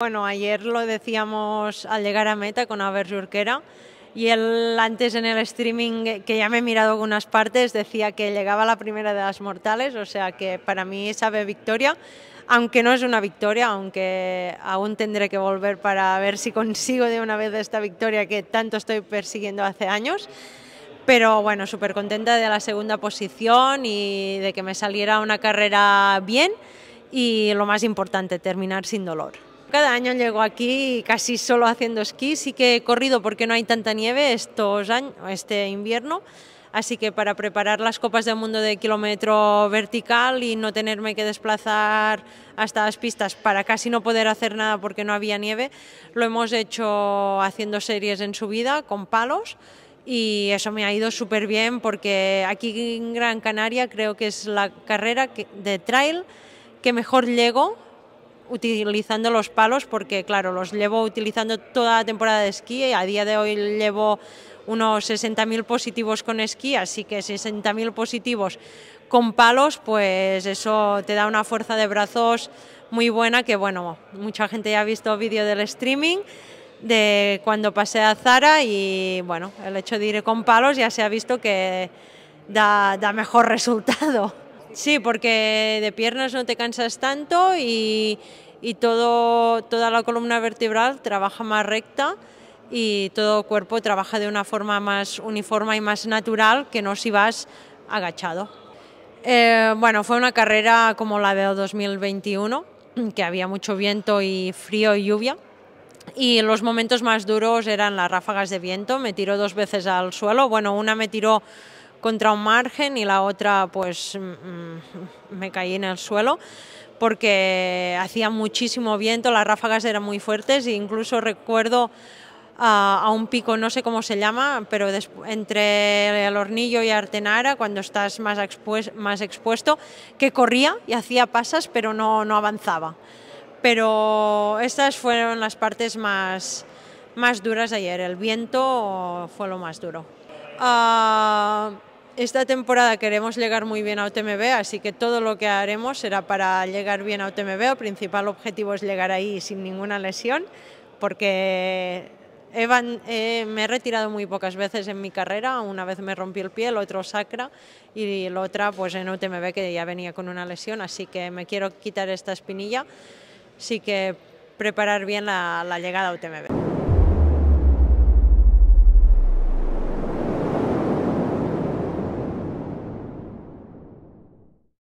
Bueno, ayer lo decíamos al llegar a meta con Aver Urquera y él antes en el streaming, que ya me he mirado algunas partes, decía que llegaba la primera de las mortales, o sea que para mí sabe victoria, aunque no es una victoria, aunque aún tendré que volver para ver si consigo de una vez esta victoria que tanto estoy persiguiendo hace años. Pero bueno, súper contenta de la segunda posición y de que me saliera una carrera bien y lo más importante, terminar sin dolor. Cada año llego aquí casi solo haciendo esquí, sí que he corrido porque no hay tanta nieve estos años, este invierno, así que para preparar las copas del mundo de kilómetro vertical y no tenerme que desplazar hasta las pistas para casi no poder hacer nada porque no había nieve, lo hemos hecho haciendo series en subida con palos y eso me ha ido súper bien porque aquí en Gran Canaria creo que es la carrera de trail que mejor llego utilizando los palos porque, claro, los llevo utilizando toda la temporada de esquí y a día de hoy llevo unos 60.000 positivos con esquí, así que 60.000 positivos con palos, pues eso te da una fuerza de brazos muy buena que, bueno, mucha gente ya ha visto vídeo del streaming de cuando pasé a Zara y, bueno, el hecho de ir con palos ya se ha visto que da, da mejor resultado. Sí, porque de piernas no te cansas tanto y, todo, toda la columna vertebral trabaja más recta y todo cuerpo trabaja de una forma más uniforme y más natural que no si vas agachado. Eh, bueno, fue una carrera como la de 2021, que había mucho viento y frío y lluvia. Y los momentos más duros eran las ráfagas de viento. Me tiró dos veces al suelo. Bueno, una me tiró contra un margen y la otra pues mm, mm, me caí en el suelo porque hacía muchísimo viento, las ráfagas eran muy fuertes e incluso recuerdo a, un pico, no sé cómo se llama, pero entre el hornillo y Artenara, cuando estás más, expuesto, que corría y hacía pasas, pero no, avanzaba. Pero estas fueron las partes más, más duras ayer, el viento fue lo más duro. Ah, esta temporada queremos llegar muy bien a UTMB, así que todo lo que haremos será para llegar bien a UTMB. El principal objetivo es llegar ahí sin ninguna lesión, porque Evan, eh, me he retirado muy pocas veces en mi carrera, una vez me rompí el pie, el otro sacra y la otra pues en UTMB que ya venía con una lesión, así que me quiero quitar esta espinilla, así que preparar bien la, la llegada a UTMB.